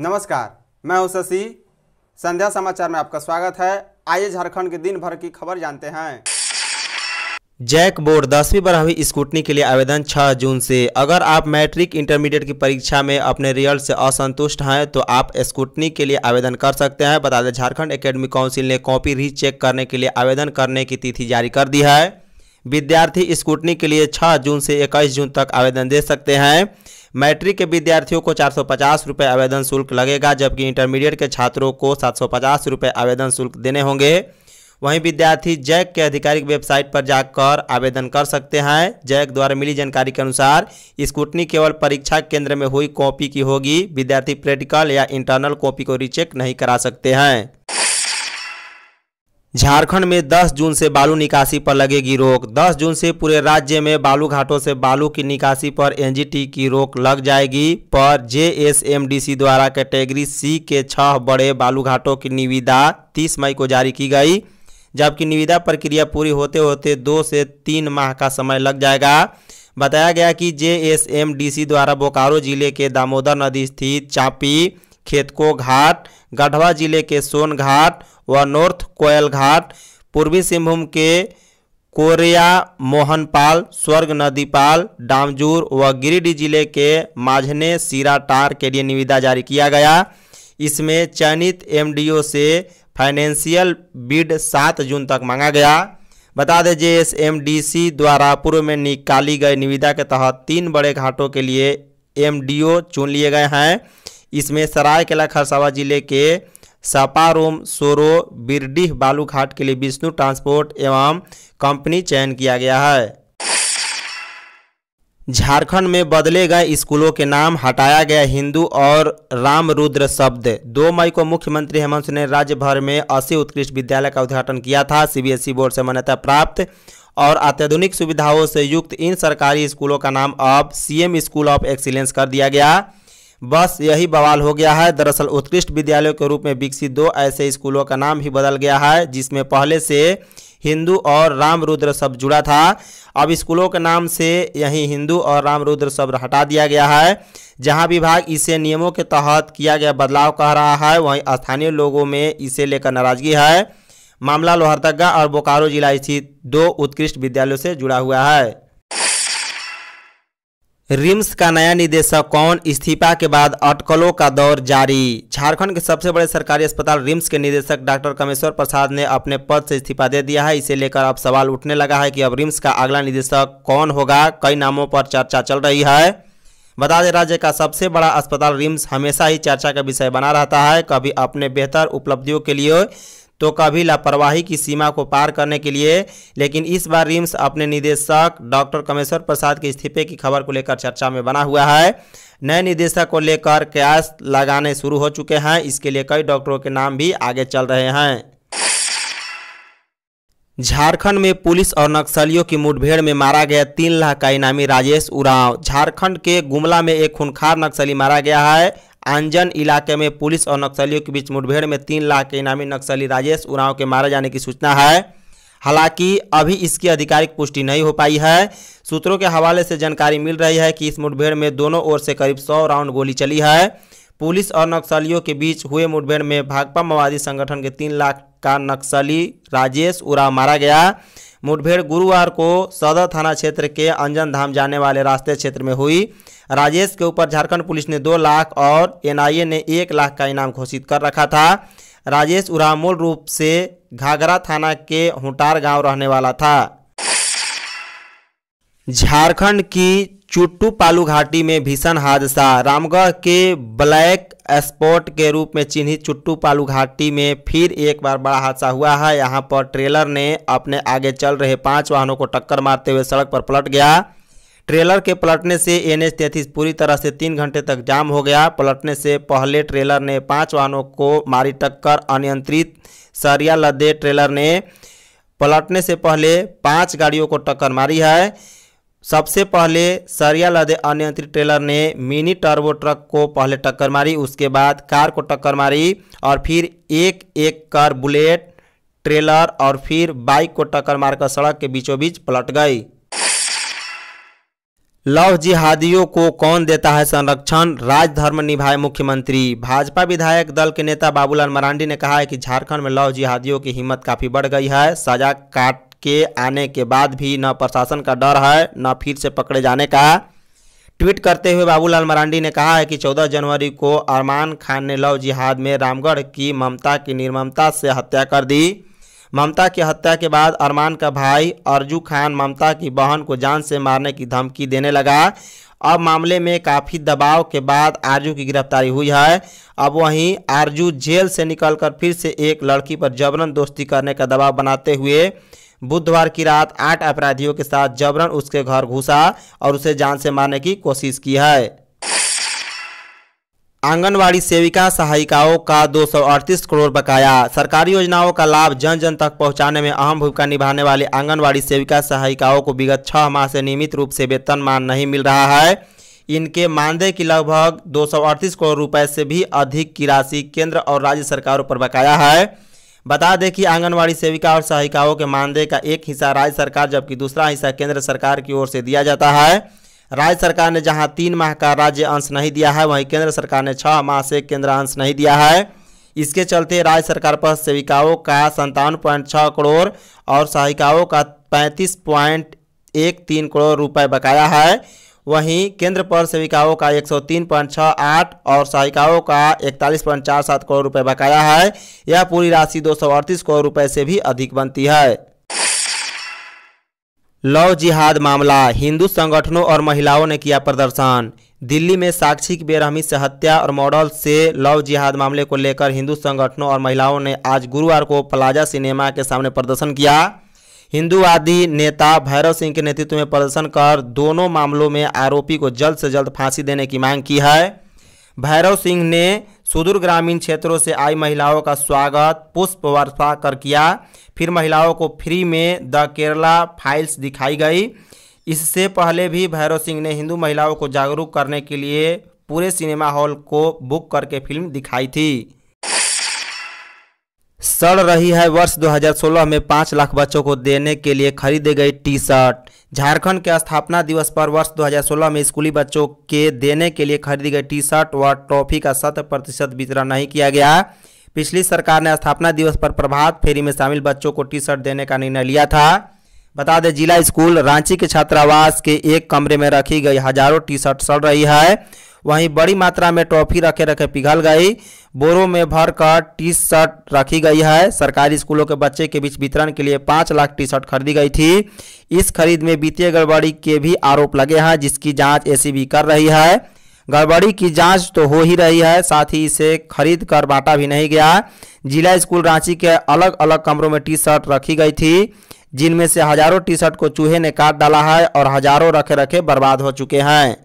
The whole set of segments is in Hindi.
नमस्कार मैं हूं शशि संध्या समाचार में आपका स्वागत है आइए झारखंड के दिन भर की खबर जानते हैं जैक बोर्ड दसवीं बारहवीं स्कूटनी के लिए आवेदन 6 जून से अगर आप मैट्रिक इंटरमीडिएट की परीक्षा में अपने रिजल्ट से असंतुष्ट हैं तो आप स्कूटनी के लिए आवेदन कर सकते हैं बता दें झारखंड एकेडमी काउंसिल ने कॉपी रीचेक करने के लिए आवेदन करने की तिथि जारी कर दी है विद्यार्थी स्कूटनी के लिए 6 जून से 21 जून तक आवेदन दे सकते हैं मैट्रिक के विद्यार्थियों को चार सौ आवेदन शुल्क लगेगा जबकि इंटरमीडिएट के छात्रों को सात सौ आवेदन शुल्क देने होंगे वहीं विद्यार्थी जैक के आधिकारिक वेबसाइट पर जाकर आवेदन कर सकते हैं जैक द्वारा मिली जानकारी के अनुसार स्कूटनी केवल परीक्षा केंद्र में हुई कॉपी की होगी विद्यार्थी प्रैक्टिकल या इंटरनल कॉपी को रिचेक नहीं करा सकते हैं झारखंड में 10 जून से बालू निकासी पर लगेगी रोक 10 जून से पूरे राज्य में बालू घाटों से बालू की निकासी पर एनजीटी की रोक लग जाएगी पर जेएसएमडीसी द्वारा कैटेगरी सी के छह बड़े बालू घाटों की निविदा 30 मई को जारी की गई जबकि निविदा प्रक्रिया पूरी होते होते दो से तीन माह का समय लग जाएगा बताया गया कि जे द्वारा बोकारो जिले के दामोदर नदी स्थित चापी खेतको घाट गढ़वा जिले के सोन घाट व नॉर्थ कोयल घाट पूर्वी सिंहभूम के कोरिया मोहनपाल स्वर्ग नदीपाल डामजूर व गिरिडीह जिले के माझने सीराटार के लिए निविदा जारी किया गया इसमें चयनित एमडीओ से फाइनेंशियल बिड सात जून तक मांगा गया बता दें J S M D C द्वारा पूर्व में निकाली गई निविदा के तहत तीन बड़े घाटों के लिए एम डी ओ चुन लिए गए हैं इसमें सरायकेला खरसावा जिले के सापारोम सोरो बिरडीह बालूघाट के लिए विष्णु ट्रांसपोर्ट एवं कंपनी चयन किया गया है झारखंड में बदले गए स्कूलों के नाम हटाया गया हिंदू और राम रुद्र शब्द दो मई को मुख्यमंत्री हेमंत ने राज्य भर में अस्सी उत्कृष्ट विद्यालय का उद्घाटन किया था सीबीएसई बोर्ड से मान्यता प्राप्त और अत्याधुनिक सुविधाओं से युक्त इन सरकारी स्कूलों का नाम अब सीएम स्कूल ऑफ एक्सीलेंस कर दिया गया बस यही बवाल हो गया है दरअसल उत्कृष्ट विद्यालयों के रूप में विकसित दो ऐसे स्कूलों का नाम ही बदल गया है जिसमें पहले से हिंदू और राम रुद्र शब्द जुड़ा था अब स्कूलों के नाम से यही हिंदू और राम रुद्र हटा दिया गया है जहां विभाग इसे नियमों के तहत किया गया बदलाव कह रहा है वहीं स्थानीय लोगों में इसे लेकर नाराजगी है मामला लोहरदगा और बोकारो जिला स्थित दो उत्कृष्ट विद्यालयों से जुड़ा हुआ है रिम्स का नया निदेशक कौन इस्तीफा के बाद अटकलों का दौर जारी झारखंड के सबसे बड़े सरकारी अस्पताल रिम्स के निदेशक डॉक्टर कमेश्वर प्रसाद ने अपने पद से इस्तीफा दे दिया है इसे लेकर अब सवाल उठने लगा है कि अब रिम्स का अगला निदेशक कौन होगा कई नामों पर चर्चा चल रही है बता दें राज्य का सबसे बड़ा अस्पताल रिम्स हमेशा ही चर्चा का विषय बना रहता है कभी अपने बेहतर उपलब्धियों के लिए तो कभी लापरवाही की सीमा को पार करने के लिए लेकिन इस बार रिम्स अपने निदेशक डॉक्टर कमेश्वर प्रसाद के इस्तीफे की खबर को लेकर चर्चा में बना हुआ है नए निदेशक को लेकर कयास लगाने शुरू हो चुके हैं इसके लिए कई डॉक्टरों के नाम भी आगे चल रहे हैं झारखंड में पुलिस और नक्सलियों की मुठभेड़ में मारा गया तीन लाख का इनामी राजेश उरांव झारखंड के गुमला में एक खूनखार नक्सली मारा गया है आंजन इलाके में पुलिस और नक्सलियों के बीच मुठभेड़ में तीन लाख के इनामी नक्सली राजेश उरांव के मारे जाने की सूचना है हालांकि अभी इसकी आधिकारिक पुष्टि नहीं हो पाई है सूत्रों के हवाले से जानकारी मिल रही है कि इस मुठभेड़ में दोनों ओर से करीब सौ राउंड गोली चली है पुलिस और नक्सलियों के बीच हुए मुठभेड़ में भाकपा माओवादी संगठन के तीन लाख का नक्सली राजेश उराव मारा गया मुठभेड़ गुरुवार को सदर थाना क्षेत्र के अंजन धाम जाने वाले रास्ते क्षेत्र में हुई राजेश के ऊपर झारखंड पुलिस ने दो लाख और एनआईए ने एक लाख का इनाम घोषित कर रखा था राजेश उरा मूल रूप से घाघरा थाना के हुटार गांव रहने वाला था झारखंड की चुट्टू पालू घाटी में भीषण हादसा रामगढ़ के ब्लैक स्पॉट के रूप में चिन्हित चुट्टू पालू घाटी में फिर एक बार बड़ा हादसा हुआ है यहां पर ट्रेलर ने अपने आगे चल रहे पांच वाहनों को टक्कर मारते हुए सड़क पर पलट गया ट्रेलर के पलटने से एन एच तैंतीस पूरी तरह से तीन घंटे तक जाम हो गया पलटने से पहले ट्रेलर ने पाँच वाहनों को मारी टक्कर अनियंत्रित सरिया लदे ट्रेलर ने पलटने से पहले पाँच गाड़ियों को टक्कर मारी है सबसे पहले सरिया लदे अनियंत्रित ट्रेलर ने मिनी टर्बो ट्रक को पहले टक्कर मारी उसके बाद कार को टक्कर मारी और फिर एक एक कर बुलेट ट्रेलर और फिर बाइक को टक्कर मारकर सड़क के बीचों बीच पलट गई लव जिहादियों को कौन देता है संरक्षण राजधर्म निभाए मुख्यमंत्री भाजपा विधायक दल के नेता बाबूलाल मरांडी ने कहा है कि झारखंड में लव जिहादियों की हिम्मत काफ़ी बढ़ गई है सजा काट के आने के बाद भी न प्रशासन का डर है न फिर से पकड़े जाने का ट्वीट करते हुए बाबूलाल मरांडी ने कहा है कि 14 जनवरी को अरमान खान ने लव जिहाद में रामगढ़ की ममता की निर्ममता से हत्या कर दी ममता की हत्या के बाद अरमान का भाई अर्जू खान ममता की बहन को जान से मारने की धमकी देने लगा अब मामले में काफ़ी दबाव के बाद आरजू की गिरफ्तारी हुई है अब वहीं आरजू जेल से निकलकर फिर से एक लड़की पर जबरन दोस्ती करने का दबाव बनाते हुए बुधवार की रात आठ अपराधियों के साथ जबरन उसके घर घुसा और उसे जान से मारने की कोशिश की है आंगनवाड़ी सेविका सहायिकाओं का 238 करोड़ बकाया सरकारी योजनाओं का लाभ जन जन तक पहुंचाने में अहम भूमिका निभाने वाले आंगनवाड़ी सेविका सहायिकाओं को विगत छह माह से नियमित रूप से वेतन मान नहीं मिल रहा है इनके मानदेय की लगभग 238 करोड़ रुपए से भी अधिक की राशि केंद्र और राज्य सरकारों पर बकाया है बता दें कि आंगनबाड़ी सेविका और सहायिकाओं के मानदेय का एक हिस्सा राज्य सरकार जबकि दूसरा हिस्सा केंद्र सरकार की ओर से दिया जाता है राज्य सरकार ने जहां तीन माह का राज्य अंश नहीं दिया है वहीं केंद्र सरकार ने छः माह से केंद्र अंश नहीं दिया है इसके चलते राज्य सरकार पर सेविकाओं का संतावन पॉइंट छः करोड़ और सहायिकाओं का पैंतीस पॉइंट एक तीन करोड़ रुपये बकाया है वहीं केंद्र पर सेविकाओं का 103.68 और सहायिकाओं का इकतालीस करोड़ रुपए बकाया है यह पूरी राशि दो करोड़ रुपए से भी अधिक बनती है लव जिहाद मामला हिंदू संगठनों और महिलाओं ने किया प्रदर्शन दिल्ली में साक्षी की बेरहमी से हत्या और मॉडल से लव जिहाद मामले को लेकर हिंदू संगठनों और महिलाओं ने आज गुरुवार को प्लाजा सिनेमा के सामने प्रदर्शन किया हिंदूवादी नेता भैरव सिंह के नेतृत्व में प्रदर्शन कर दोनों मामलों में आरोपी को जल्द से जल्द फांसी देने की मांग की है भैरव सिंह ने सुदूर ग्रामीण क्षेत्रों से आई महिलाओं का स्वागत पुष्प वर्षा कर किया फिर महिलाओं को फ्री में द केरला फाइल्स दिखाई गई इससे पहले भी भैरव सिंह ने हिंदू महिलाओं को जागरूक करने के लिए पूरे सिनेमा हॉल को बुक करके फिल्म दिखाई थी सड़ रही है वर्ष 2016 में पाँच लाख बच्चों को देने के लिए खरीदे गई टी शर्ट झारखंड के स्थापना दिवस पर वर्ष 2016 में स्कूली बच्चों के देने के लिए खरीदी गई टी शर्ट व ट्रॉफी का शत प्रतिशत वितरण नहीं किया गया पिछली सरकार ने स्थापना दिवस पर प्रभात फेरी में शामिल बच्चों को टी शर्ट देने का निर्णय लिया था बता दें जिला स्कूल रांची के छात्रावास के एक कमरे में रखी गई हजारों टी शर्ट सड़ रही है वहीं बड़ी मात्रा में टॉफी रखे रखे पिघल गई बोरों में भर कर टी शर्ट रखी गई है सरकारी स्कूलों के बच्चे के बीच वितरण के लिए पाँच लाख टी शर्ट खरीदी गई थी इस खरीद में वित्तीय गड़बड़ी के भी आरोप लगे हैं जिसकी जाँच ए कर रही है गड़बड़ी की जांच तो हो ही रही है साथ ही इसे खरीद कर बांटा भी नहीं गया जिला स्कूल रांची के अलग अलग कमरों में टी शर्ट रखी गई थी जिनमें से हजारों टी शर्ट को चूहे ने काट डाला है और हजारों रखे रखे बर्बाद हो चुके हैं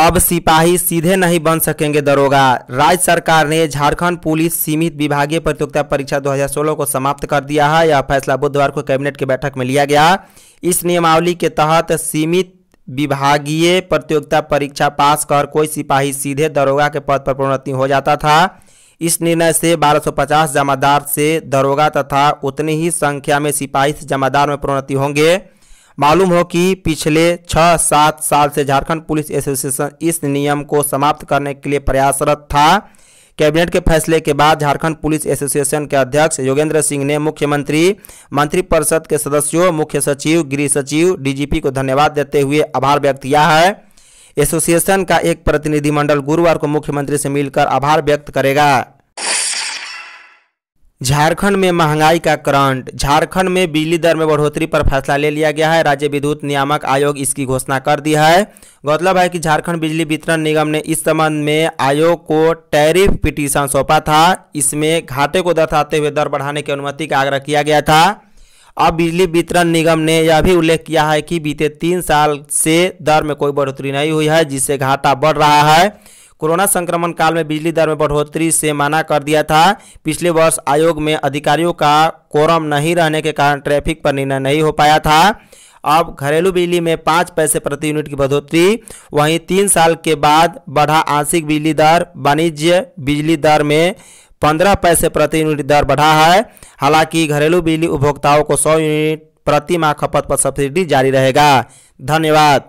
अब सिपाही सीधे नहीं बन सकेंगे दरोगा राज्य सरकार ने झारखंड पुलिस सीमित विभागीय प्रतियोगिता परीक्षा 2016 को समाप्त कर दिया है यह फैसला बुधवार को कैबिनेट की बैठक में लिया गया इस नियमावली के तहत सीमित विभागीय प्रतियोगिता परीक्षा पास कर कोई सिपाही सीधे दरोगा के पद पर प्रोन्नति हो जाता था इस निर्णय से 1250 जमादार से दरोगा तथा उतनी ही संख्या में सिपाही जमादार में प्रोन्नति होंगे मालूम हो कि पिछले छः सात साल से झारखंड पुलिस एसोसिएशन इस नियम को समाप्त करने के लिए प्रयासरत था कैबिनेट के फैसले के बाद झारखंड पुलिस एसोसिएशन के अध्यक्ष योगेंद्र सिंह ने मुख्यमंत्री मंत्रिपरिषद के सदस्यों मुख्य सचिव गृह सचिव डीजीपी को धन्यवाद देते हुए आभार व्यक्त किया है एसोसिएशन का एक प्रतिनिधिमंडल गुरुवार को मुख्यमंत्री से मिलकर आभार व्यक्त करेगा झारखंड में महंगाई का करंट झारखंड में बिजली दर में बढ़ोतरी पर फैसला ले लिया गया है राज्य विद्युत नियामक आयोग इसकी घोषणा कर दी है गौरतलब है कि झारखंड बिजली वितरण निगम ने इस संबंध में आयोग को टैरिफ पिटीशन सौंपा था इसमें घाटे को दर्शाते हुए दर बढ़ाने की अनुमति का आग्रह किया गया था अब बिजली वितरण निगम ने यह भी उल्लेख किया है कि बीते तीन साल से दर में कोई बढ़ोतरी नहीं हुई है जिससे घाटा बढ़ रहा है कोरोना संक्रमण काल में बिजली दर में बढ़ोतरी से मना कर दिया था पिछले वर्ष आयोग में अधिकारियों का कोरम नहीं रहने के कारण ट्रैफिक पर निर्णय नहीं हो पाया था अब घरेलू बिजली में पाँच पैसे प्रति यूनिट की बढ़ोतरी वहीं तीन साल के बाद बढ़ा आंशिक बिजली दर वाणिज्य बिजली दर में पंद्रह पैसे प्रति यूनिट दर बढ़ा है हालांकि घरेलू बिजली उपभोक्ताओं को सौ यूनिट प्रति माह खपत पर सब्सिडी जारी रहेगा धन्यवाद